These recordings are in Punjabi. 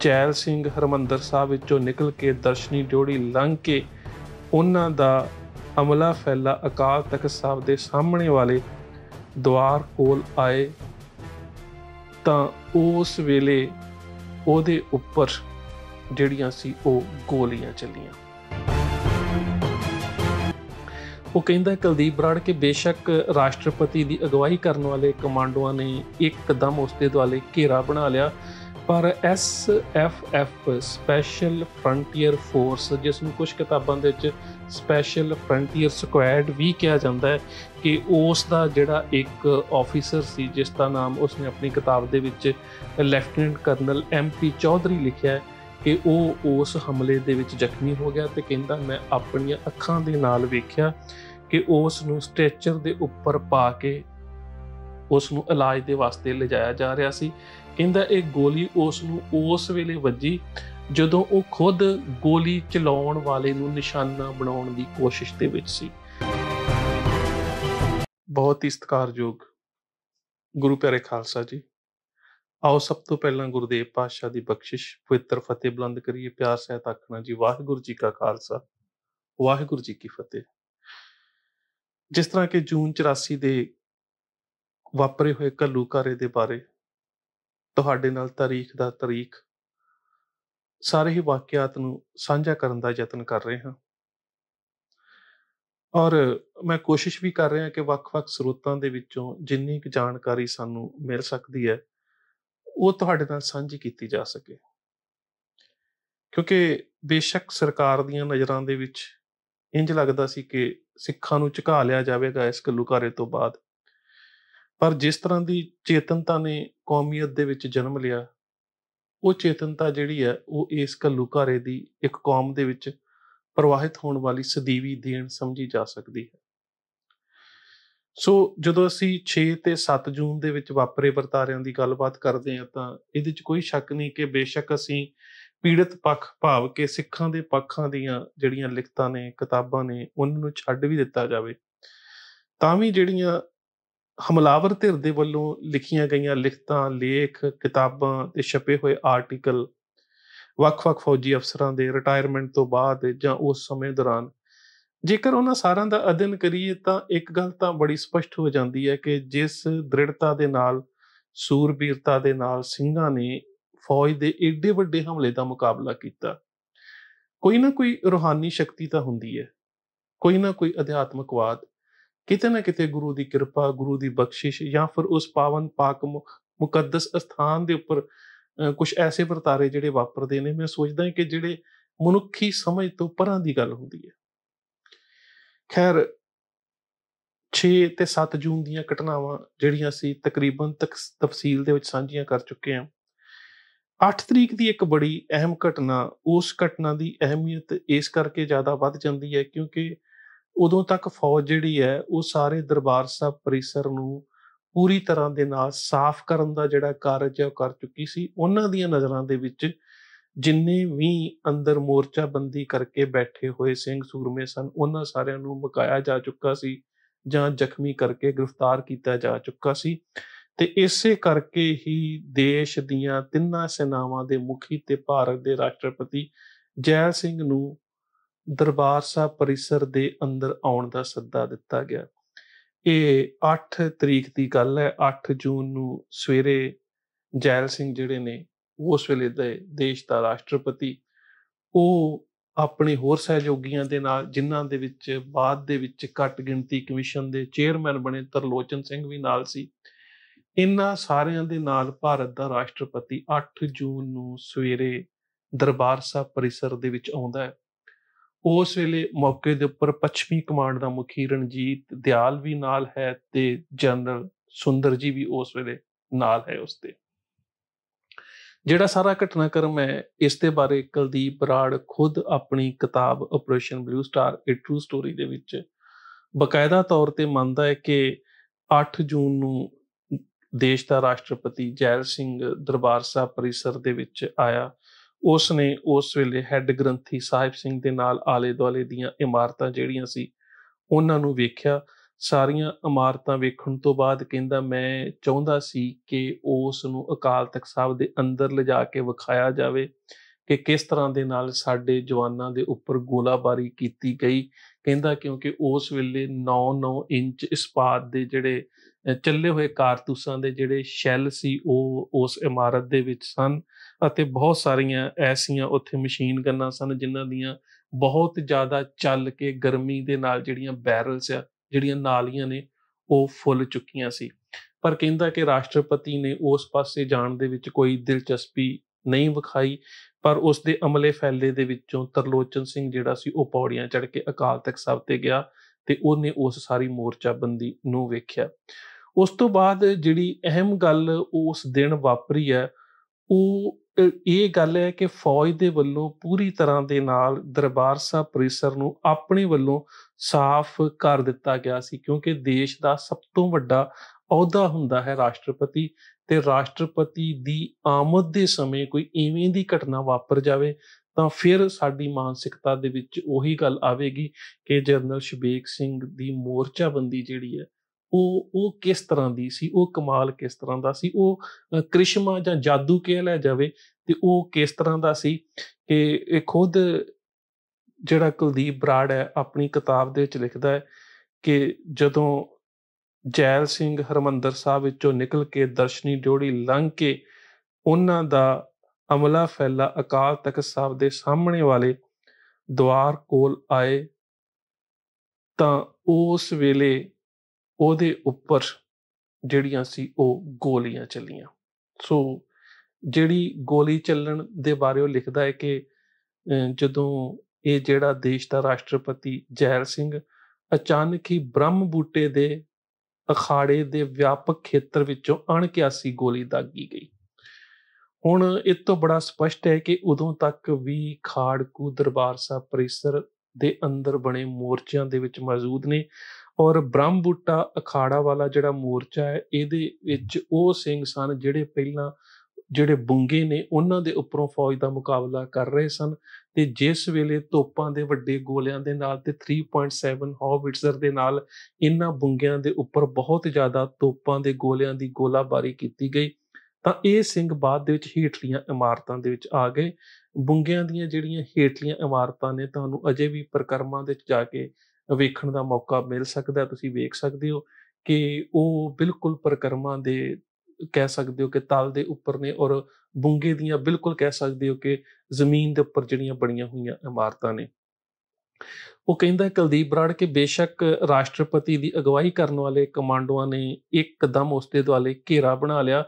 ਜੈਲ ਸਿੰਘ ਹਰਮੰਦਰ ਸਾਹਿਬ ਵਿੱਚੋਂ ਨਿਕਲ ਕੇ ਦਰਸ਼ਨੀ ਡਿਉੜੀ ਲੰਘ ਕੇ ਉਹਨਾਂ ਦਾ ਅਮਲਾ ਫੈਲਾ ਅਕਾਲ ਤਖਤ ਸਾਹਿਬ ਦੇ ਸਾਹਮਣੇ ਵਾਲੇ ਦਵਾਰ ਕੋਲ ਆਏ ਤਾਂ ਉਸ ਵੇਲੇ ਉਹਦੇ ਉੱਪਰ ਜਿਹੜੀਆਂ ਸੀ ਉਹ ਗੋਲੀਆਂ ਚੱਲੀਆਂ ਉਹ ਕਹਿੰਦਾ ਕੁਲਦੀਪ ਬਰਾੜ ਕੇ ਬੇਸ਼ੱਕ ਰਾਸ਼ਟਰਪਤੀ ਦੀ ਅਗਵਾਈ ਕਰਨ ਵਾਲੇ ਕਮਾਂਡੋਆਂ ਨੇ ਇੱਕਦਮ ਉਸ ਦੇ ਦੁਆਲੇ ਘੇਰਾ ਬਣਾ ਲਿਆ ਪਰ SFF ਸਪੈਸ਼ਲ ਫਰੰਟੀਅਰ ਫੋਰਸ ਜਿਸ ਨੂੰ ਕੁਝ ਕਿਤਾਬਾਂ ਦੇ ਵਿੱਚ ਸਪੈਸ਼ਲ ਫਰੰਟੀਅਰ ਸਕੁਐਡ ਵੀ ਕਿਹਾ ਜਾਂਦਾ ਹੈ ਕਿ ਉਸ ਦਾ ਜਿਹੜਾ ਇੱਕ ਆਫੀਸਰ ਸੀ ਜਿਸ ਦਾ ਨਾਮ ਉਸ ਨੇ ਆਪਣੀ ਕਿਤਾਬ ਦੇ ਵਿੱਚ ਲੈਫਟੀਨੈਂਟ ਕਰਨਲ ਐਮਪੀ ਚੌਧਰੀ ਲਿਖਿਆ ਹੈ ਕਿ ਉਹ ਉਸ ਹਮਲੇ ਦੇ ਵਿੱਚ ਜ਼ਖਮੀ ਹੋ ਗਿਆ ਤੇ ਕਹਿੰਦਾ ਮੈਂ ਆਪਣੀਆਂ ਅੱਖਾਂ ਦੇ ਨਾਲ ਵੇਖਿਆ ਕਿ ਉਸ ਨੂੰ ਸਟ੍ਰੈਚਰ ਦੇ ਉੱਪਰ ਪਾ ਕੇ ਉਸ ਨੂੰ ਇਲਾਜ ਦੇ ਵਾਸਤੇ ਲਿਜਾਇਆ ਜਾ ਰਿਹਾ ਸੀ ਇੰਦਾ ਇਹ ਗੋਲੀ ਉਸ ਨੂੰ ਉਸ ਵੇਲੇ ਵੱਜੀ ਜਦੋਂ ਉਹ ਖੁਦ ਗੋਲੀ ਚਲਾਉਣ ਵਾਲੇ ਨੂੰ ਨਿਸ਼ਾਨਾ ਬਣਾਉਣ ਦੀ ਕੋਸ਼ਿਸ਼ ਦੇ ਵਿੱਚ ਸੀ ਬਹੁਤ ਹੀ ਸਤਿਕਾਰਯੋਗ ਗੁਰੂ ਪਿਆਰੇ ਖਾਲਸਾ ਜੀ ਆਓ ਸਭ ਤੋਂ ਪਹਿਲਾਂ ਗੁਰਦੇਵ ਪਾਤਸ਼ਾਹ ਦੀ ਬਖਸ਼ਿਸ਼ ਪਵਿੱਤਰ ਫਤਿਹ ਬੁਲੰਦ ਕਰੀਏ ਪਿਆਰ ਸਹਿਤ ਆਖਣਾ ਜੀ ਵਾਹਿਗੁਰੂ ਜੀ ਕਾ ਖਾਲਸਾ ਵਾਹਿਗੁਰੂ ਜੀ ਕੀ ਫਤਿਹ ਜਿਸ ਤਰ੍ਹਾਂ ਕਿ ਜੂਨ 84 ਦੇ ਵਾਪਰੇ ਹੋਏ ਕੱਲੂਕਾਰੇ ਦੇ ਬਾਰੇ ਤੁਹਾਡੇ ਨਾਲ ਤਾਰੀਖ ਦਾ ਤਾਰੀਖ ਸਾਰੇ ਹੀ ਵਾਕਿਆਤ ਨੂੰ ਸਾਂਝਾ ਕਰਨ ਦਾ ਯਤਨ ਕਰ ਰਹੇ ਹਾਂ ਔਰ ਮੈਂ ਕੋਸ਼ਿਸ਼ ਵੀ ਕਰ ਰਿਹਾ ਕਿ ਵੱਖ-ਵੱਖ ਸਰੋਤਾਂ ਦੇ ਵਿੱਚੋਂ ਜਿੰਨੀ ਕੁ ਜਾਣਕਾਰੀ ਸਾਨੂੰ ਮਿਲ ਸਕਦੀ ਹੈ ਉਹ ਤੁਹਾਡੇ ਨਾਲ ਸਾਂਝੀ ਕੀਤੀ ਜਾ ਸਕੇ ਕਿਉਂਕਿ ਬੇਸ਼ੱਕ ਸਰਕਾਰ ਦੀਆਂ ਨਜ਼ਰਾਂ ਦੇ ਵਿੱਚ ਇੰਜ ਲੱਗਦਾ ਸੀ ਕਿ ਸਿੱਖਾਂ ਨੂੰ ਝੁਕਾ ਲਿਆ ਜਾਵੇਗਾ ਇਸ ਘੱਲੂਕਾਰੇ ਤੋਂ ਬਾਅਦ ਪਰ ਜਿਸ ਤਰ੍ਹਾਂ ਦੀ ਚੇਤਨਤਾ ਨੇ ਕੌਮੀਅਤ ਦੇ ਵਿੱਚ ਜਨਮ ਲਿਆ ਉਹ ਚੇਤਨਤਾ ਜਿਹੜੀ ਹੈ ਉਹ ਇਸ ਘਾਰੇ ਦੀ ਇੱਕ ਕੌਮ ਦੇ ਵਿੱਚ ਪ੍ਰਵਾਹਿਤ ਹੋਣ ਵਾਲੀ ਸਦੀਵੀ ਦੇਣ ਸਮਝੀ ਜਾ ਸਕਦੀ ਹੈ ਸੋ ਜਦੋਂ ਅਸੀਂ 6 ਤੇ 7 ਜੂਨ ਦੇ ਵਿੱਚ ਵਾਪਰੇ ਵਰਤਾਰਿਆਂ ਦੀ ਗੱਲਬਾਤ ਕਰਦੇ ਹਾਂ ਤਾਂ ਇਹਦੇ ਵਿੱਚ ਕੋਈ ਸ਼ੱਕ ਨਹੀਂ ਕਿ ਬੇਸ਼ੱਕ ਅਸੀਂ ਪੀੜਤ ਪੱਖ ਭਾਵ ਕੇ ਸਿੱਖਾਂ ਦੇ ਪੱਖਾਂ ਦੀਆਂ ਜਿਹੜੀਆਂ ਲਿਖਤਾਂ ਨੇ ਕਿਤਾਬਾਂ ਨੇ ਉਹਨਾਂ ਨੂੰ ਛੱਡ ਵੀ ਦਿੱਤਾ ਜਾਵੇ ਤਾਂ ਵੀ ਜਿਹੜੀਆਂ ਹਮਲਾਵਰ ਧਿਰ ਦੇ ਵੱਲੋਂ ਲਿਖੀਆਂ ਗਈਆਂ ਲਿਖਤਾਂ ਲੇਖ ਕਿਤਾਬਾਂ ਤੇ ਛਪੇ ਹੋਏ ਆਰਟੀਕਲ ਵੱਖ-ਵੱਖ ਫੌਜੀ ਅਫਸਰਾਂ ਦੇ ਰਿਟਾਇਰਮੈਂਟ ਤੋਂ ਬਾਅਦ ਜਾਂ ਉਸ ਸਮੇਂ ਦੌਰਾਨ ਜੇਕਰ ਉਹਨਾਂ ਸਾਰਿਆਂ ਦਾ ਅਧਿਨ ਕਰੀਏ ਤਾਂ ਇੱਕ ਗੱਲ ਤਾਂ ਬੜੀ ਸਪਸ਼ਟ ਹੋ ਜਾਂਦੀ ਹੈ ਕਿ ਜਿਸ ਦ੍ਰਿੜਤਾ ਦੇ ਨਾਲ ਸੂਰਬੀਰਤਾ ਦੇ ਨਾਲ ਸਿੰਘਾਂ ਨੇ ਫੌਜ ਦੇ ਏਡੇ ਵੱਡੇ ਹਮਲੇ ਦਾ ਮੁਕਾਬਲਾ ਕੀਤਾ ਕੋਈ ਨਾ ਕੋਈ ਰੋਹਾਨੀ ਸ਼ਕਤੀ ਤਾਂ ਹੁੰਦੀ ਹੈ ਕੋਈ ਨਾ ਕੋਈ ਅਧਿਆਤਮਕਵਾਦ ਕਿਤੇ ਨਾ ਕਿਤੇ ਗੁਰੂ ਦੀ ਕਿਰਪਾ ਗੁਰੂ ਦੀ ਬਖਸ਼ਿਸ਼ ਜਾਂ ਫਿਰ ਉਸ ਪਾਵਨ ਪਾਕ ਮੁਕੱਦਸ ਸਥਾਨ ਦੇ ਉੱਪਰ ਕੁਝ ਐਸੇ ਵਰਤਾਰੇ ਜਿਹੜੇ ਵਾਪਰਦੇ ਨੇ ਮੈਂ ਸੋਚਦਾ ਕਿ ਜਿਹੜੇ ਮਨੁੱਖੀ ਸਮਝ ਤੋਂ ਪਰਾਂ ਦੀ ਗੱਲ ਹੁੰਦੀ ਹੈ ਖੈਰ 6 ਤੇ 7 ਜੂਨ ਦੀਆਂ ਘਟਨਾਵਾਂ ਜਿਹੜੀਆਂ ਸੀ ਤਕਰੀਬਨ ਤੱਕ ਤਫਸੀਲ ਦੇ ਵਿੱਚ ਸਾਂਝੀਆਂ ਕਰ ਚੁੱਕੇ ਹਾਂ 8 ਤਰੀਕ ਦੀ ਇੱਕ ਬੜੀ ਅਹਿਮ ਘਟਨਾ ਉਸ ਘਟਨਾ ਦੀ ਅਹਿਮੀਅਤ ਇਸ ਕਰਕੇ ਜ਼ਿਆਦਾ ਵੱਧ ਜਾਂਦੀ ਹੈ ਕਿਉਂਕਿ ਉਦੋਂ ਤੱਕ ਫੌਜ ਜਿਹੜੀ ਹੈ ਉਹ ਸਾਰੇ ਦਰਬਾਰ ਸਾਹਿਬ ਪਰਿਸਰ ਨੂੰ ਪੂਰੀ ਤਰ੍ਹਾਂ ਦੇ ਨਾਲ ਸਾਫ਼ ਕਰਨ ਦਾ ਜਿਹੜਾ ਕਾਰਜ ਹੈ ਉਹ ਕਰ ਚੁੱਕੀ ਸੀ ਉਹਨਾਂ ਦੀਆਂ ਨਜ਼ਰਾਂ ਦੇ ਵਿੱਚ ਜਿੰਨੇ ਵੀ ਅੰਦਰ ਮੋਰਚਾ ਬੰਦੀ ਕਰਕੇ ਬੈਠੇ ਹੋਏ ਸਿੰਘ ਸੂਰਮੇ ਸਨ ਉਹਨਾਂ ਸਾਰਿਆਂ ਨੂੰ ਮਕਾਇਆ ਜਾ ਚੁੱਕਾ ਸੀ ਜਾਂ ਜ਼ਖਮੀ ਕਰਕੇ ਗ੍ਰਿਫਤਾਰ ਕੀਤਾ ਜਾ ਚੁੱਕਾ ਸੀ ਤੇ ਇਸੇ ਕਰਕੇ ਹੀ ਦੇਸ਼ ਦੀਆਂ ਤਿੰਨਾਂ ਸੈਨਾਵਾਂ ਦੇ ਮੁਖੀ ਤੇ ਭਾਰਤ ਦੇ ਰਾਸ਼ਟਰਪਤੀ ਜੈ ਸਿੰਘ ਨੂੰ ਦਰਬਾਰ ਸਾਹਿਬ ਪਰਿਸਰ ਦੇ ਅੰਦਰ ਆਉਣ ਦਾ ਸੱਦਾ ਦਿੱਤਾ ਗਿਆ ਇਹ 8 ਤਰੀਕ ਦੀ ਗੱਲ ਹੈ 8 ਜੂਨ ਨੂੰ ਸਵੇਰੇ ਜੈਲ ਸਿੰਘ ਜਿਹੜੇ ਨੇ ਉਸ ਵੇਲੇ ਦੇ ਦੇਸ਼ ਦਾ ਰਾਸ਼ਟਰਪਤੀ ਉਹ ਆਪਣੇ ਹੋਰ ਸਹਿਯੋਗੀਆਂ ਦੇ ਨਾਲ ਜਿਨ੍ਹਾਂ ਦੇ ਵਿੱਚ ਬਾਅਦ ਦੇ ਵਿੱਚ ਘੱਟ ਗਿਣਤੀ ਕਮਿਸ਼ਨ ਦੇ ਚੇਅਰਮੈਨ ਬਣੇ ਤਰਲੋਚਨ ਸਿੰਘ ਵੀ ਨਾਲ ਸੀ ਇਨ੍ਹਾਂ ਸਾਰਿਆਂ ਦੇ ਨਾਲ ਭਾਰਤ ਦਾ ਰਾਸ਼ਟਰਪਤੀ 8 ਜੂਨ ਨੂੰ ਸਵੇਰੇ ਦਰਬਾਰ ਸਾਹਿਬ ਪਰਿਸਰ ਦੇ ਵਿੱਚ ਆਉਂਦਾ ਹੈ ਉਸ ਵੇਲੇ ਮੌਕੇ ਦੇ ਉੱਪਰ ਪੱਛਮੀ ਕਮਾਂਡ ਦਾ ਮੁਖੀ ਰਣਜੀਤ ਦਿਆਲ ਵੀ ਨਾਲ ਹੈ ਤੇ ਜਨਰਲ ਸੁੰਦਰ ਜੀ ਵੀ ਉਸ ਵੇਲੇ ਨਾਲ ਹੈ ਉਸ ਤੇ ਜਿਹੜਾ ਸਾਰਾ ਘਟਨਾਕ੍ਰਮ ਹੈ ਇਸ ਦੇ ਬਾਰੇ ਕੁਲਦੀਪ ਬਰਾੜ ਖੁਦ ਆਪਣੀ ਕਿਤਾਬ operation blue star it true story ਦੇ ਵਿੱਚ ਬਕਾਇਦਾ ਤੌਰ ਤੇ ਮੰਨਦਾ ਹੈ ਕਿ 8 ਜੂਨ ਨੂੰ ਦੇਸ਼ ਦਾ ਰਾਸ਼ਟਰਪਤੀ ਜੈਲ ਸਿੰਘ ਦਰਬਾਰ ਸਾਹਿਬ ਪਰਿਸਰ ਦੇ ਵਿੱਚ ਆਇਆ ਉਸ ਨੇ ਉਸ ਵੇਲੇ ਹੈੱਡ ਗ੍ਰੰਥੀ ਸਾਹਿਬ ਸਿੰਘ ਦੇ ਨਾਲ ਆਲੇ ਦੁਆਲੇ ਦੀਆਂ ਇਮਾਰਤਾਂ ਜਿਹੜੀਆਂ ਸੀ ਉਹਨਾਂ ਨੂੰ ਵੇਖਿਆ ਸਾਰੀਆਂ ਇਮਾਰਤਾਂ ਵੇਖਣ ਤੋਂ ਬਾਅਦ ਕਹਿੰਦਾ ਮੈਂ ਚਾਹੁੰਦਾ ਸੀ ਕਿ ਉਸ ਨੂੰ ਅਕਾਲ ਤਖਤ ਸਾਹਿਬ ਦੇ ਅੰਦਰ ਲਿਜਾ ਕੇ ਵਿਖਾਇਆ ਜਾਵੇ ਕਿ ਕਿਸ ਤਰ੍ਹਾਂ ਦੇ ਨਾਲ ਸਾਡੇ ਜਵਾਨਾਂ ਦੇ ਉੱਪਰ ਗੋਲਾਬਾਰੀ ਕੀਤੀ ਗਈ ਕਹਿੰਦਾ ਕਿਉਂਕਿ ਉਸ ਵੇਲੇ 9-9 ਇੰਚ ਇਸਪਾਤ ਦੇ ਜਿਹੜੇ ਚੱਲੇ ਹੋਏ ਕਾਰਤੂਸਾਂ ਦੇ ਜਿਹੜੇ ਸ਼ੈਲ ਸੀ ਉਹ ਉਸ ਇਮਾਰਤ ਦੇ ਵਿੱਚ ਸਨ ਅਤੇ ਬਹੁਤ ਸਾਰੀਆਂ ਐਸੀਆਂ ਉੱਥੇ ਮਸ਼ੀਨ ਗੰਨਾਂ ਸਨ ਜਿਨ੍ਹਾਂ ਦੀਆਂ ਬਹੁਤ ਜ਼ਿਆਦਾ ਚੱਲ ਕੇ ਗਰਮੀ ਦੇ ਨਾਲ ਜਿਹੜੀਆਂ ਬੈਰਲਸ ਆ ਜਿਹੜੀਆਂ ਨਾਲੀਆਂ ਨੇ ਉਹ ਫੁੱਲ ਚੁੱਕੀਆਂ ਸੀ ਪਰ ਕਹਿੰਦਾ ਕਿ ਰਾਸ਼ਟਰਪਤੀ ਨੇ ਉਸ ਪਾਸੇ ਜਾਣ ਦੇ ਵਿੱਚ ਕੋਈ ਦਿਲਚਸਪੀ ਨਹੀਂ ਵਿਖਾਈ ਪਰ ਉਸ ਦੇ ਅਮਲੇ ਫੈਲੇ ਦੇ ਵਿੱਚੋਂ ਤਰਲੋਚਨ ਸਿੰਘ ਜਿਹੜਾ ਸੀ ਉਹ ਪੌੜੀਆਂ ਚੜ ਕੇ ਅਕਾਲ ਤਖਤ ਸਭ ਤੇ ਗਿਆ ਤੇ ਉਹਨੇ ਉਸ ਸਾਰੀ ਮੋਰਚਾਬੰਦੀ ਨੂੰ ਵੇਖਿਆ ਉਸ ਤੋਂ ਬਾਅਦ ਜਿਹੜੀ ਅਹਿਮ ਗੱਲ ਉਸ ਦਿਨ ਵਾਪਰੀ ਹੈ ਉਹ ਇਹ ਗੱਲ ਹੈ ਕਿ ਫੌਜ ਦੇ ਵੱਲੋਂ ਪੂਰੀ ਤਰ੍ਹਾਂ ਦੇ ਨਾਲ ਦਰਬਾਰ ਸਾਹਿਬ ਪਰਿਸਰ ਨੂੰ ਆਪਣੇ ਵੱਲੋਂ ਸਾਫ਼ ਕਰ ਦਿੱਤਾ ਗਿਆ ਸੀ ਕਿਉਂਕਿ ਦੇਸ਼ ਦਾ ਸਭ ਤੋਂ ਵੱਡਾ ਅਹੁਦਾ ਹੁੰਦਾ ਹੈ ਰਾਸ਼ਟਰਪਤੀ ਤੇ ਰਾਸ਼ਟਰਪਤੀ ਦੀ ਆਮਦ ਦੇ ਸਮੇਂ ਕੋਈ ਇਵੇਂ ਦੀ ਘਟਨਾ ਵਾਪਰ ਜਾਵੇ ਤਾਂ ਫਿਰ ਸਾਡੀ ਮਾਨਸਿਕਤਾ ਦੇ ਵਿੱਚ ਉਹੀ ਗੱਲ ਆਵੇਗੀ ਕਿ ਜਨਰਲ ਸ਼ਬੀਕ ਸਿੰਘ ਦੀ ਮੋਰਚਾਬੰਦੀ ਜਿਹੜੀ ਹੈ ਉਹ ਉਹ ਕਿਸ ਤਰ੍ਹਾਂ ਦੀ ਸੀ ਉਹ ਕਮਾਲ ਕਿਸ ਤਰ੍ਹਾਂ ਦਾ ਸੀ ਉਹ ਕ੍ਰਿਸ਼ਮਾ ਜਾਂ ਜਾਦੂ ਕਿਹ ਲੈ ਜਾਵੇ ਤੇ ਉਹ ਕਿਸ ਤਰ੍ਹਾਂ ਦਾ ਸੀ ਕਿ ਇਹ ਖੁਦ ਜਿਹੜਾ ਕੁਲਦੀਪ ਬਰਾੜ ਹੈ ਆਪਣੀ ਕਿਤਾਬ ਦੇ ਵਿੱਚ ਲਿਖਦਾ ਹੈ ਕਿ ਜਦੋਂ ਜੈਲ ਸਿੰਘ ਹਰਮੰਦਰ ਸਾਹਿਬ ਵਿੱਚੋਂ ਨਿਕਲ ਕੇ ਦਰਸ਼ਨੀ ਜੋੜੀ ਲੰਘ ਕੇ ਉਹਨਾਂ ਦਾ ਅਮਲਾ ਫੈਲਾ ਅਕਾਲ ਤਖਤ ਸਾਹਿਬ ਦੇ ਸਾਹਮਣੇ ਵਾਲੇ ਦਵਾਰ ਕੋਲ ਆਏ ਤਾਂ ਉਸ ਵੇਲੇ ਉਹਦੇ ਉੱਪਰ ਜਿਹੜੀਆਂ ਸੀ ਉਹ ਗੋਲੀਆਂ ਚੱਲੀਆਂ ਸੋ ਜਿਹੜੀ ਗੋਲੀ ਚੱਲਣ ਦੇ ਬਾਰੇ ਉਹ ਲਿਖਦਾ ਹੈ ਕਿ ਜਦੋਂ ਇਹ ਜਿਹੜਾ ਦੇਸ਼ ਦਾ ਰਾਸ਼ਟਰਪਤੀ ਜੈਲ ਸਿੰਘ ਅਚਾਨਕ ਹੀ ਬ੍ਰਹਮ ਬੂਟੇ ਦੇ ਅਖਾੜੇ ਦੇ ਵਿਆਪਕ ਖੇਤਰ ਵਿੱਚੋਂ ਅਣਕਿਆਸੀ ਗੋਲੀ ਦਾਗੀ ਗਈ ਹੁਣ ਇਹ ਤੋਂ ਬੜਾ ਸਪਸ਼ਟ ਹੈ ਕਿ ਉਦੋਂ ਤੱਕ ਵੀ ਖਾੜਕੂ ਦਰਬਾਰ ਸਾਹਿਬ ਪਰਿਸਰ ਦੇ ਅੰਦਰ ਬਣੇ ਮੋਰਚਿਆਂ ਦੇ ਵਿੱਚ ਮੌਜੂਦ ਨੇ ਔਰ ਬ੍ਰਹਮਬੂਟਾ ਅਖਾੜਾ ਵਾਲਾ ਜਿਹੜਾ ਮੋਰਚਾ ਹੈ ਇਹਦੇ ਵਿੱਚ ਉਹ ਸਿੰਘ ਸਨ ਜਿਹੜੇ ਪਹਿਲਾਂ ਜਿਹੜੇ ਬੁੰਗੇ ਨੇ ਉਹਨਾਂ ਦੇ ਉੱਪਰੋਂ ਫੌਜ ਦਾ ਮੁਕਾਬਲਾ ਕਰ ਰਹੇ ਸਨ ਤੇ ਜਿਸ ਵੇਲੇ ਤੋਪਾਂ ਦੇ ਵੱਡੇ ਗੋਲਿਆਂ ਦੇ ਨਾਲ ਤੇ 3.7 ਹੌਵਿਟਜ਼ਰ ਦੇ ਨਾਲ ਇਹਨਾਂ ਬੁੰਗਿਆਂ ਦੇ ਉੱਪਰ ਬਹੁਤ ਜ਼ਿਆਦਾ ਤੋਪਾਂ ਦੇ ਗੋਲਿਆਂ ਦੀ ਗੋਲਾਬਾਰੀ ਕੀਤੀ ਗਈ ਤਾਂ ਇਹ ਸਿੰਘ ਬਾਅਦ ਦੇ ਵਿੱਚ ਹੀਟਲੀਆਂ ਇਮਾਰਤਾਂ ਦੇ ਵਿੱਚ ਆ ਗਏ ਬੁੰਗਿਆਂ ਦੀਆਂ ਜਿਹੜੀਆਂ ਹੀਟਲੀਆਂ ਇਮਾਰਤਾਂ ਨੇ ਤੁਹਾਨੂੰ ਅਜੇ ਵੀ ਪ੍ਰਕਰਮਾਂ ਦੇ ਵਿੱਚ ਜਾ ਕੇ ਵੇਖਣ ਦਾ ਮੌਕਾ ਮਿਲ ਸਕਦਾ ਤੁਸੀਂ ਵੇਖ ਸਕਦੇ ਹੋ ਕਿ ਉਹ ਬਿਲਕੁਲ ਪਰਕਰਮਾਂ ਦੇ ਕਹਿ ਸਕਦੇ ਹੋ ਕਿ ਤਲ ਦੇ ਉੱਪਰ ਨੇ ਔਰ ਬੁੰਗੇ ਦੀਆਂ ਬਿਲਕੁਲ ਕਹਿ ਸਕਦੇ ਹੋ ਕਿ ਜ਼ਮੀਨ ਦੇ ਉੱਪਰ ਜਿਹੜੀਆਂ ਬਣੀਆਂ ਹੋਈਆਂ ਇਮਾਰਤਾਂ ਨੇ ਉਹ ਕਹਿੰਦਾ ਕੁਲਦੀਪ ਬਰਾੜ ਕੇ ਬੇਸ਼ੱਕ ਰਾਸ਼ਟਰਪਤੀ ਦੀ ਅਗਵਾਈ ਕਰਨ ਵਾਲੇ ਕਮਾਂਡੋਆਂ ਨੇ ਇੱਕਦਮ ਉਸਦੇ ਦੁਆਲੇ ਘੇਰਾ ਬਣਾ ਲਿਆ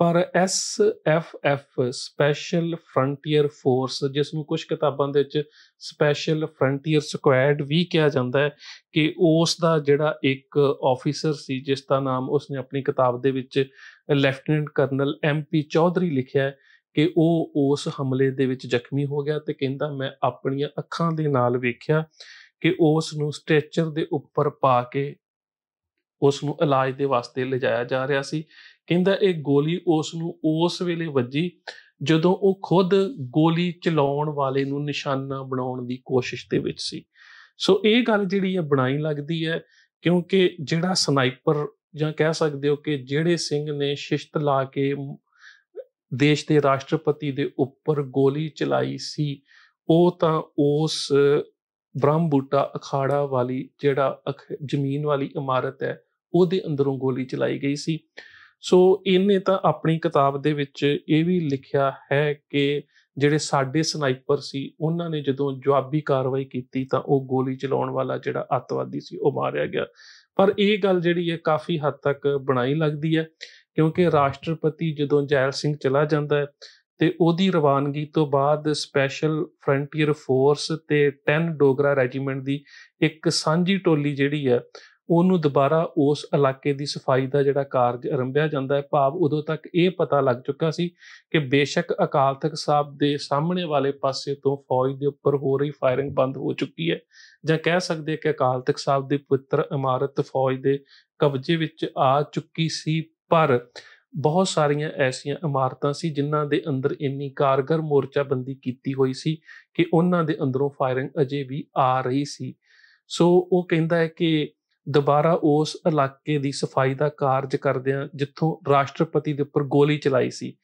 ਪਰ ਐਫ ਸਪੈਸ਼ਲ ਫਰੰਟੀਅਰ ਫੋਰਸ ਜਿਸ ਨੂੰ ਕੁਝ ਕਿਤਾਬਾਂ ਦੇ ਵਿੱਚ ਸਪੈਸ਼ਲ ਫਰੰਟੀਅਰ ਸਕੁਐਡ ਵੀ ਕਿਹਾ ਜਾਂਦਾ ਹੈ ਕਿ ਉਸ ਦਾ ਜਿਹੜਾ ਇੱਕ ਆਫੀਸਰ ਸੀ ਜਿਸ ਦਾ ਨਾਮ ਉਸ ਨੇ ਆਪਣੀ ਕਿਤਾਬ ਦੇ ਵਿੱਚ ਲੈਫਟੀਨੈਂਟ ਕਰਨਲ ਐਮਪੀ ਚੌਧਰੀ ਲਿਖਿਆ ਹੈ ਕਿ ਉਹ ਉਸ ਹਮਲੇ ਦੇ ਵਿੱਚ ਜ਼ਖਮੀ ਹੋ ਗਿਆ ਤੇ ਕਹਿੰਦਾ ਮੈਂ ਆਪਣੀਆਂ ਅੱਖਾਂ ਦੇ ਨਾਲ ਵੇਖਿਆ ਕਿ ਉਸ ਨੂੰ ਸਟ੍ਰੈਚਰ ਦੇ ਉੱਪਰ ਪਾ ਕੇ ਉਸ ਨੂੰ ਇਲਾਜ ਦੇ ਵਾਸਤੇ ਲਿਜਾਇਆ ਜਾ ਰਿਹਾ ਸੀ ਕਹਿੰਦਾ ਇਹ ਗੋਲੀ ਉਸ ਨੂੰ ਉਸ ਵੇਲੇ ਵੱਜੀ ਜਦੋਂ ਉਹ ਖੁਦ ਗੋਲੀ ਚਲਾਉਣ ਵਾਲੇ ਨੂੰ ਨਿਸ਼ਾਨਾ ਬਣਾਉਣ ਦੀ ਕੋਸ਼ਿਸ਼ ਦੇ ਵਿੱਚ ਸੀ ਸੋ ਇਹ ਗੱਲ ਜਿਹੜੀ ਹੈ ਬਣਾਈ ਲੱਗਦੀ ਹੈ ਕਿਉਂਕਿ ਜਿਹੜਾ ਸਨਾਈਪਰ ਜਾਂ ਕਹਿ ਸਕਦੇ ਹੋ ਕਿ ਜਿਹੜੇ ਸਿੰਘ ਨੇ ਸ਼ਿਸ਼ਤ ਲਾ ਕੇ ਦੇਸ਼ ਦੇ ਰਾਸ਼ਟਰਪਤੀ ਦੇ ਉੱਪਰ ਗੋਲੀ ਚਲਾਈ ਸੀ ਉਹ ਤਾਂ ਉਸ ਬ੍ਰਹਮ ਬੂਟਾ ਅਖਾੜਾ ਵਾਲੀ ਜਿਹੜਾ ਜ਼ਮੀਨ ਵਾਲੀ ਇਮਾਰਤ ਹੈ ਉਹਦੇ ਅੰਦਰੋਂ ਗੋਲੀ ਚਲਾਈ ਗਈ ਸੀ ਸੋ ਇਹਨੇ ਤਾਂ ਆਪਣੀ ਕਿਤਾਬ ਦੇ ਵਿੱਚ ਇਹ ਵੀ ਲਿਖਿਆ ਹੈ ਕਿ ਜਿਹੜੇ ਸਾਡੇ ਸਨਾਈਪਰ ਸੀ ਉਹਨਾਂ ਨੇ ਜਦੋਂ ਜਵਾਬੀ ਕਾਰਵਾਈ ਕੀਤੀ ਤਾਂ ਉਹ ਗੋਲੀ ਚਲਾਉਣ ਵਾਲਾ ਜਿਹੜਾ ਅੱਤਵਾਦੀ ਸੀ ਉਹ ਮਾਰਿਆ ਗਿਆ ਪਰ ਇਹ ਗੱਲ ਜਿਹੜੀ ਹੈ ਕਾਫੀ ਹੱਦ ਤੱਕ ਬਣਾਈ ਲੱਗਦੀ ਹੈ ਕਿਉਂਕਿ ਰਾਸ਼ਟਰਪਤੀ ਜਦੋਂ ਜੈਲ ਸਿੰਘ ਚਲਾ ਜਾਂਦਾ ਹੈ ਤੇ ਉਹਦੀ ਰਵਾਨਗੀ ਤੋਂ ਬਾਅਦ ਸਪੈਸ਼ਲ ਫਰੰਟੀਅਰ ਫੋਰਸ ਤੇ 10 ਡੋਗਰਾ ਰੈਜੀਮੈਂਟ ਦੀ ਇੱਕ ਸਾਂਝੀ ਟੋਲੀ ਜਿਹੜੀ ਹੈ ਉਹਨੂੰ ਦੁਬਾਰਾ ਉਸ ਇਲਾਕੇ ਦੀ ਸਫਾਈ ਦਾ ਜਿਹੜਾ ਕਾਰਜ ਅਰੰਭਿਆ ਜਾਂਦਾ ਹੈ ਭਾਵ ਉਦੋਂ ਤੱਕ ਇਹ ਪਤਾ ਲੱਗ ਚੁੱਕਾ ਸੀ ਕਿ ਬੇਸ਼ੱਕ ਅਕਾਲ ਤਖਤ ਸਾਹਿਬ ਦੇ ਸਾਹਮਣੇ ਵਾਲੇ ਪਾਸੇ ਤੋਂ ਫੌਜ ਦੇ ਉੱਪਰ ਹੋ ਰਹੀ ਫਾਇਰਿੰਗ ਬੰਦ ਹੋ ਚੁੱਕੀ ਹੈ ਜਾਂ ਕਹਿ ਸਕਦੇ ਕਿ ਅਕਾਲ ਤਖਤ ਸਾਹਿਬ ਦੀ ਪਵਿੱਤਰ ਇਮਾਰਤ ਫੌਜ ਦੇ ਕਬਜ਼ੇ ਵਿੱਚ ਆ ਚੁੱਕੀ ਸੀ ਪਰ ਬਹੁਤ ਸਾਰੀਆਂ ਐਸੀਆਂ ਇਮਾਰਤਾਂ ਸੀ ਜਿਨ੍ਹਾਂ ਦੇ ਅੰਦਰ ਇੰਨੀ ਕਾਰਗਰ ਮੋਰਚਾਬੰਦੀ ਕੀਤੀ ਹੋਈ ਸੀ ਕਿ ਉਹਨਾਂ ਦੇ ਅੰਦਰੋਂ ਫਾਇਰਿੰਗ ਅਜੇ ਵੀ ਆ ਰਹੀ ਸੀ ਸੋ ਉਹ ਕਹਿੰਦਾ ਹੈ ਕਿ ਦੁਬਾਰਾ ਉਸ ਇਲਾਕੇ ਦੀ ਸਫਾਈ ਦਾ ਕਾਰਜ ਕਰਦਿਆਂ ਜਿੱਥੋਂ ਰਾਸ਼ਟਰਪਤੀ ਦੇ ਉੱਪਰ ਗੋਲੀ ਚਲਾਈ ਸੀ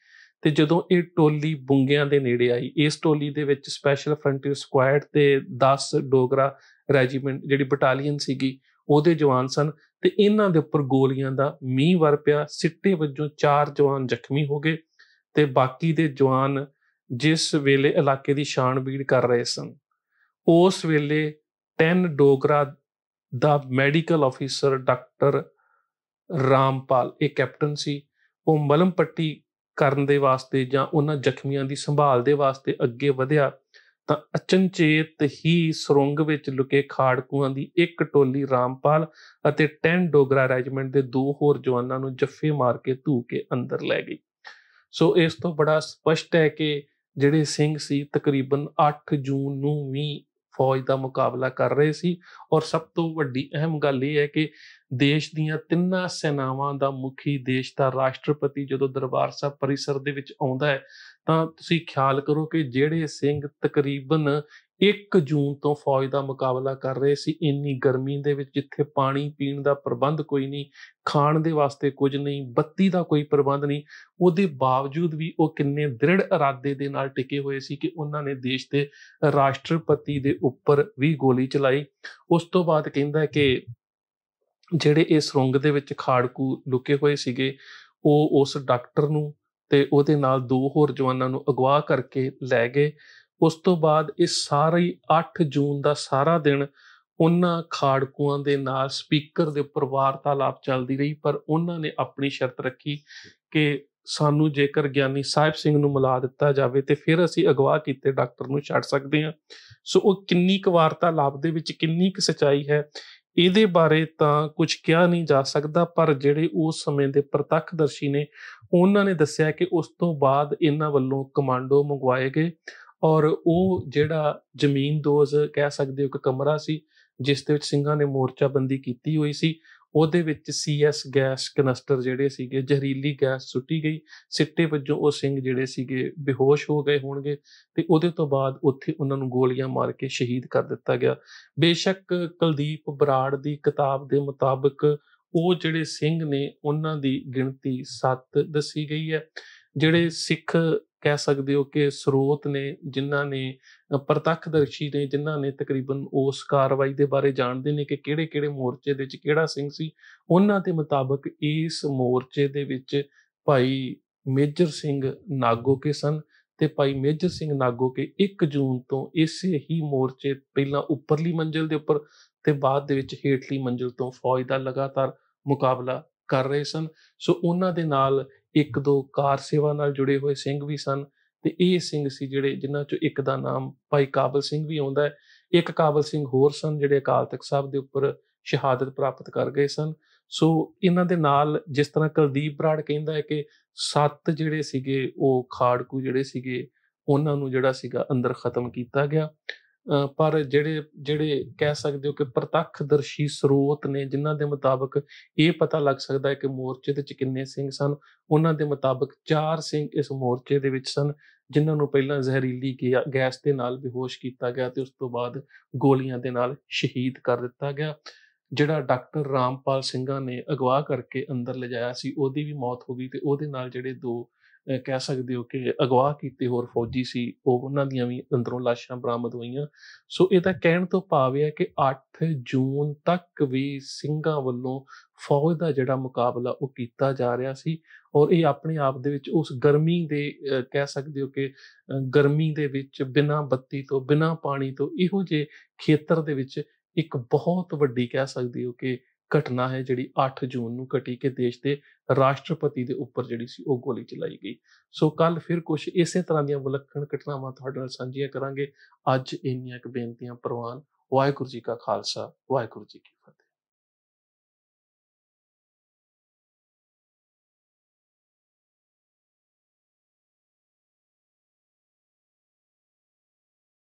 ਤੇ ਜਦੋਂ ਇਹ ਟੋਲੀ ਬੁੰਗਿਆਂ ਦੇ ਨੇੜੇ ਆਈ ਇਸ ਟੋਲੀ ਦੇ ਵਿੱਚ ਸਪੈਸ਼ਲ ਫਰੰਟੀਅਰ ਸਕੁਐਡ ਤੇ 10 ਡੋਗਰਾ ਰੈਜੀਮੈਂਟ ਜਿਹੜੀ ਬਟਾਲੀਅਨ ਸੀਗੀ ਉਹਦੇ ਜਵਾਨ ਸਨ ਤੇ ਇਹਨਾਂ ਦੇ ਉੱਪਰ ਗੋਲੀਆਂ ਦਾ ਮੀਂਹ ਵਰ ਪਿਆ ਸਿੱਟੇ ਵੱਜੋਂ ਚਾਰ ਜਵਾਨ ਜ਼ਖਮੀ ਹੋ ਗਏ ਤੇ ਬਾਕੀ ਦੇ ਜਵਾਨ ਜਿਸ ਵੇਲੇ ਇਲਾਕੇ ਦੀ ਬੀੜ ਕਰ ਰਹੇ ਸਨ ਉਸ ਵੇਲੇ 10 ਡੋਗਰਾ ਦਾ ਮੈਡੀਕਲ ਅਫੀਸਰ ਡਾਕਟਰ ਰਾਮਪਾਲ ਇਹ ਕੈਪਟਨ ਸੀ ਉਹ ਮਲਮ ਪੱਟੀ ਕਰਨ ਦੇ ਵਾਸਤੇ ਜਾਂ ਉਹਨਾਂ ਜ਼ਖਮੀਆਂ ਦੀ ਸੰਭਾਲ ਦੇ ਵਾਸਤੇ ਅੱਗੇ ਵਧਿਆ ਤਾਂ ਅਚਨਚੇਤ ਹੀ ਸੁਰੰਗ ਵਿੱਚ ਲੁਕੇ ਖਾੜਕੂਆਂ ਦੀ ਇੱਕ ਟੋਲੀ ਰਾਮਪਾਲ ਅਤੇ 10 ਡੋਗਰਾ ਰੈਜੀਮੈਂਟ ਦੇ ਦੋ ਹੋਰ ਜਵਾਨਾਂ ਨੂੰ ਜੱਫੇ ਮਾਰ ਕੇ ਧੂ ਕੇ ਅੰਦਰ ਲੈ ਗਈ ਸੋ ਇਸ ਤੋਂ ਬੜਾ ਸਪਸ਼ਟ ਹੈ ਕਿ ਜਿਹੜੇ ਸਿੰਘ ਸੀ ਤਕਰੀਬਨ 8 ਜੂਨ ਨੂੰ ਵੀ ਫੌਜ ਦਾ ਮੁਕਾਬਲਾ ਕਰ ਰਹੇ ਸੀ ਔਰ ਸਭ ਤੋਂ ਵੱਡੀ ਅਹਿਮ ਗੱਲ ਇਹ ਹੈ ਕਿ ਦੇਸ਼ ਦੀਆਂ ਤਿੰਨਾਂ ਸੈਨਾਵਾਂ ਦਾ ਮੁਖੀ ਦੇਸ਼ ਦਾ ਰਾਸ਼ਟਰਪਤੀ ਜਦੋਂ ਦਰਬਾਰ ਸਾਹਿਬ ਪਰਿਸਰ ਦੇ ਵਿੱਚ ਆਉਂਦਾ ਹੈ ਤਾਂ ਤੁਸੀਂ ਖਿਆਲ ਕਰੋ ਕਿ ਜਿਹੜੇ ਸਿੰਘ ਤਕਰੀਬਨ 1 ਜੂਨ ਤੋਂ ਫੌਜ ਦਾ ਮੁਕਾਬਲਾ ਕਰ ਰਹੇ ਸੀ ਇੰਨੀ ਗਰਮੀ ਦੇ ਵਿੱਚ ਜਿੱਥੇ ਪਾਣੀ ਪੀਣ ਦਾ ਪ੍ਰਬੰਧ ਕੋਈ ਨਹੀਂ ਖਾਣ ਦੇ ਵਾਸਤੇ ਕੁਝ ਨਹੀਂ ਬੱਤੀ ਦਾ ਕੋਈ ਪ੍ਰਬੰਧ ਨਹੀਂ ਉਹਦੇ ਬਾਵਜੂਦ ਵੀ ਉਹ ਕਿੰਨੇ ਦ੍ਰਿੜ ਇਰਾਦੇ ਦੇ ਨਾਲ ਟਿਕੇ ਹੋਏ ਸੀ ਕਿ ਉਹਨਾਂ ਨੇ ਦੇਸ਼ ਦੇ ਰਾਸ਼ਟਰਪਤੀ ਦੇ ਉੱਪਰ ਵੀ ਗੋਲੀ ਚਲਾਈ ਉਸ ਤੋਂ ਬਾਅਦ ਕਹਿੰਦਾ ਕਿ ਜਿਹੜੇ ਇਸ ਰੰਗ ਦੇ ਵਿੱਚ ਖਾੜਕੂ ਲੁਕੇ ਹੋਏ ਸੀਗੇ ਉਹ ਉਸ ਡਾਕਟਰ ਨੂੰ ਤੇ ਉਹਦੇ ਨਾਲ ਦੋ ਹੋਰ ਜਵਾਨਾਂ ਨੂੰ ਅਗਵਾ ਕਰਕੇ ਲੈ ਗਏ ਉਸ ਤੋਂ ਬਾਅਦ ਇਹ ਸਾਰੀ 8 ਜੂਨ ਦਾ ਸਾਰਾ ਦਿਨ ਉਹਨਾਂ ਖਾੜਕੂਆਂ ਦੇ ਨਾਲ ਸਪੀਕਰ ਦੇ ਉੱਪਰ ਵਾਰਤਾਲਾਪ ਚੱਲਦੀ ਰਹੀ ਪਰ ਉਹਨਾਂ ਨੇ ਆਪਣੀ ਸ਼ਰਤ ਰੱਖੀ ਕਿ ਸਾਨੂੰ ਜੇਕਰ ਗਿਆਨੀ ਸਾਹਿਬ ਸਿੰਘ ਨੂੰ ਮਿਲਾ ਦਿੱਤਾ ਜਾਵੇ ਤੇ ਫਿਰ ਅਸੀਂ ਅਗਵਾ ਕੀਤੇ ਡਾਕਟਰ ਨੂੰ ਛੱਡ ਸਕਦੇ ਹਾਂ ਸੋ ਉਹ ਕਿੰਨੀ ਕੁ ਵਾਰਤਾਲਾਪ ਦੇ ਵਿੱਚ ਕਿੰਨੀ ਕੁ ਸਚਾਈ ਹੈ ਇਹਦੇ ਬਾਰੇ ਤਾਂ ਕੁਝ ਕਿਹਾ ਨਹੀਂ ਜਾ ਸਕਦਾ ਪਰ ਜਿਹੜੇ ਉਸ ਸਮੇਂ ਦੇ ਪ੍ਰਤੱਖਦਰਸ਼ੀ ਨੇ ਉਹਨਾਂ ਨੇ ਦੱਸਿਆ ਕਿ ਉਸ ਤੋਂ ਬਾਅਦ ਇਹਨਾਂ ਵੱਲੋਂ ਕਮਾਂਡੋ ਮੰਗਵਾਏ ਗਏ ਔਰ ਉਹ ਜਿਹੜਾ ਜ਼ਮੀਨ ਕਹਿ ਸਕਦੇ ਹੋ ਕਿ ਕਮਰਾ ਸੀ ਜਿਸ ਦੇ ਵਿੱਚ ਸਿੰਘਾਂ ਨੇ ਮੋਰਚਾ ਬੰਦੀ ਕੀਤੀ ਹੋਈ ਸੀ ਉਹਦੇ ਵਿੱਚ ਸੀਐਸ ਗੈਸ ਕਨਸਟਰ ਜਿਹੜੇ ਸੀਗੇ ਜ਼ਹਿਰੀਲੀ ਗੈਸ ਸੁੱਟੀ ਗਈ ਸਿੱਟੇ ਵੱਜੋਂ ਉਹ ਸਿੰਘ ਜਿਹੜੇ ਸੀਗੇ ਬੇਹੋਸ਼ ਹੋ ਗਏ ਹੋਣਗੇ ਤੇ ਉਹਦੇ ਤੋਂ ਬਾਅਦ ਉੱਥੇ ਉਹਨਾਂ ਨੂੰ ਗੋਲੀਆਂ ਮਾਰ ਕੇ ਸ਼ਹੀਦ ਕਰ ਦਿੱਤਾ ਗਿਆ ਬੇਸ਼ੱਕ ਕੁਲਦੀਪ ਬਰਾੜ ਦੀ ਕਿਤਾਬ ਦੇ ਮੁਤਾਬਕ ਉਹ ਜਿਹੜੇ ਸਿੰਘ ਨੇ ਉਹਨਾਂ ਦੀ ਗਿਣਤੀ 7 ਦੱਸੀ ਗਈ ਹੈ ਜਿਹੜੇ ਸਿੱਖ ਕਹਿ ਸਕਦੇ ਹੋ ਕਿ ਸਰੋਤ ਨੇ ਜਿਨ੍ਹਾਂ ਨੇ ਪ੍ਰਤੱਖ ਦਰਸ਼ੀ ਨੇ ਜਿਨ੍ਹਾਂ ਨੇ ਤਕਰੀਬਨ ਉਸ ਕਾਰਵਾਈ ਦੇ ਬਾਰੇ ਜਾਣਦੇ ਨੇ ਕਿ ਕਿਹੜੇ-ਕਿਹੜੇ ਮੋਰਚੇ ਦੇ ਵਿੱਚ ਕਿਹੜਾ ਸਿੰਘ ਸੀ ਉਹਨਾਂ ਦੇ ਮੁਤਾਬਕ ਇਸ ਮੋਰਚੇ ਦੇ ਵਿੱਚ ਭਾਈ ਮੇਜਰ ਸਿੰਘ ਨਾਗੋਕੇ ਸਨ ਤੇ ਭਾਈ ਮੇਜਰ ਸਿੰਘ ਨਾਗੋਕੇ 1 ਜੂਨ ਤੋਂ ਇਸੇ ਹੀ ਮੋਰਚੇ ਪਹਿਲਾਂ ਉੱਪਰਲੀ ਮੰਜ਼ਿਲ ਦੇ ਉੱਪਰ ਤੇ ਬਾਅਦ ਦੇ ਵਿੱਚ ਹੇਠਲੀ ਮੰਜ਼ਿਲ ਤੋਂ ਫੌਜ ਦਾ ਲਗਾਤਾਰ ਮੁਕਾਬਲਾ ਕਰ ਰਹੇ ਸਨ ਸੋ ਉਹਨਾਂ ਦੇ ਨਾਲ ਇੱਕ ਦੋ ਕਾਰ ਸੇਵਾ ਨਾਲ ਜੁੜੇ ਹੋਏ ਸਿੰਘ ਵੀ ਸਨ ਤੇ ਇਹ ਸਿੰਘ ਸੀ ਜਿਹੜੇ ਜਿਨ੍ਹਾਂ ਚੋਂ ਇੱਕ ਦਾ ਨਾਮ ਭਾਈ ਕਾਬਲ ਸਿੰਘ ਵੀ ਆਉਂਦਾ ਹੈ ਇੱਕ ਕਾਬਲ ਸਿੰਘ ਹੋਰ ਸਨ ਜਿਹੜੇ ਅਕਾਲ ਤਖਤ ਸਾਹਿਬ ਦੇ ਉੱਪਰ ਸ਼ਹਾਦਤ ਪ੍ਰਾਪਤ ਕਰ ਗਏ ਸਨ ਸੋ ਇਹਨਾਂ ਦੇ ਨਾਲ ਜਿਸ ਤਰ੍ਹਾਂ ਕੁਲਦੀਪ ਬਰਾੜ ਕਹਿੰਦਾ ਹੈ ਕਿ ਸੱਤ ਜਿਹੜੇ ਸੀਗੇ ਉਹ ਖਾੜਕੂ ਜਿਹੜੇ ਸੀਗੇ ਉਹਨਾਂ ਨੂੰ ਜਿਹੜਾ ਸੀਗਾ ਅੰਦਰ ਖਤਮ ਕੀਤਾ ਗਿਆ ਪਰ ਜਿਹੜੇ ਜਿਹੜੇ ਕਹਿ ਸਕਦੇ ਹੋ ਕਿ ਪ੍ਰਤੱਖ ਦਰਸ਼ੀ ਸਰੋਤ ਨੇ ਜਿਨ੍ਹਾਂ ਦੇ ਮੁਤਾਬਕ ਇਹ ਪਤਾ ਲੱਗ ਸਕਦਾ ਹੈ ਕਿ ਮੋਰਚੇ ਦੇ ਵਿੱਚ ਕਿੰਨੇ ਸਿੰਘ ਸਨ ਉਹਨਾਂ ਦੇ ਮੁਤਾਬਕ 4 ਸਿੰਘ ਇਸ ਮੋਰਚੇ ਦੇ ਵਿੱਚ ਸਨ ਜਿਨ੍ਹਾਂ ਨੂੰ ਪਹਿਲਾਂ ਜ਼ਹਿਰੀਲੀ ਗੈਸ ਦੇ ਨਾਲ ਬੇਹੋਸ਼ ਕੀਤਾ ਗਿਆ ਤੇ ਉਸ ਤੋਂ ਬਾਅਦ ਗੋਲੀਆਂ ਦੇ ਨਾਲ ਸ਼ਹੀਦ ਕਰ ਦਿੱਤਾ ਗਿਆ ਜਿਹੜਾ ਡਾਕਟਰ ਰਾਮਪਾਲ ਸਿੰਘਾਂ ਨੇ ਅਗਵਾ ਕਰਕੇ ਅੰਦਰ ਲਿਜਾਇਆ ਸੀ ਉਹਦੀ ਵੀ ਮੌਤ ਹੋ ਗਈ ਤੇ ਉਹਦੇ ਨਾਲ ਜਿਹੜੇ ਦੋ ਕਹਿ ਸਕਦੇ ਹੋ ਕਿ ਅਗਵਾ ਕੀਤੇ ਹੋਰ ਫੌਜੀ ਸੀ ਉਹ ਉਹਨਾਂ ਦੀਆਂ ਵੀ ਅੰਦਰੋਂ ਲਾਸ਼ਾਂ ਬਰਾਮਦ ਹੋਈਆਂ ਸੋ ਇਹ ਤਾਂ ਕਹਿਣ ਤੋਂ ਭਾਵ ਹੈ ਕਿ 8 ਜੂਨ ਤੱਕ ਵੀ ਸਿੰਘਾਂ ਵੱਲੋਂ ਫੌਜ ਦਾ ਜਿਹੜਾ ਮੁਕਾਬਲਾ ਉਹ ਕੀਤਾ ਜਾ ਰਿਹਾ ਸੀ ਔਰ ਇਹ ਆਪਣੇ ਆਪ ਦੇ ਵਿੱਚ ਉਸ ਗਰਮੀ ਦੇ ਕਹਿ ਸਕਦੇ ਹੋ ਕਿ ਗਰਮੀ ਦੇ ਵਿੱਚ ਬਿਨਾਂ ਬੱਤੀ ਤੋਂ ਬਿਨਾਂ ਪਾਣੀ ਤੋਂ ਇਹੋ ਜੇ ਖੇਤਰ ਦੇ ਵਿੱਚ ਇੱਕ ਬਹੁਤ ਵੱਡੀ ਕਹਿ ਸਕਦੇ ਹੋ ਕਿ ਘਟਨਾ ਹੈ ਜਿਹੜੀ 8 ਜੂਨ ਨੂੰ ਘਟੀ ਕਿ ਦੇਸ਼ ਦੇ ਰਾਸ਼ਟਰਪਤੀ ਦੇ ਉੱਪਰ ਜਿਹੜੀ ਸੀ ਉਹ ਗੋਲੀ ਚਲਾਈ ਗਈ ਸੋ ਕੱਲ ਫਿਰ ਕੁਝ ਇਸੇ ਤਰ੍ਹਾਂ ਦੀਆਂ ਵਿਲੱਖਣ ਘਟਨਾਵਾਂ ਤੁਹਾਡੇ ਨਾਲ ਸਾਂਝੀਆਂ ਕਰਾਂਗੇ ਅੱਜ ਇੰਨੀਆਂ ਕੁ ਬੇਨਤੀਆਂ ਪ੍ਰਵਾਨ ਵਾਹਿਗੁਰੂ ਜੀ ਕਾ ਖਾਲਸਾ ਵਾਹਿਗੁਰੂ ਜੀ ਕੀ ਫਤਿਹ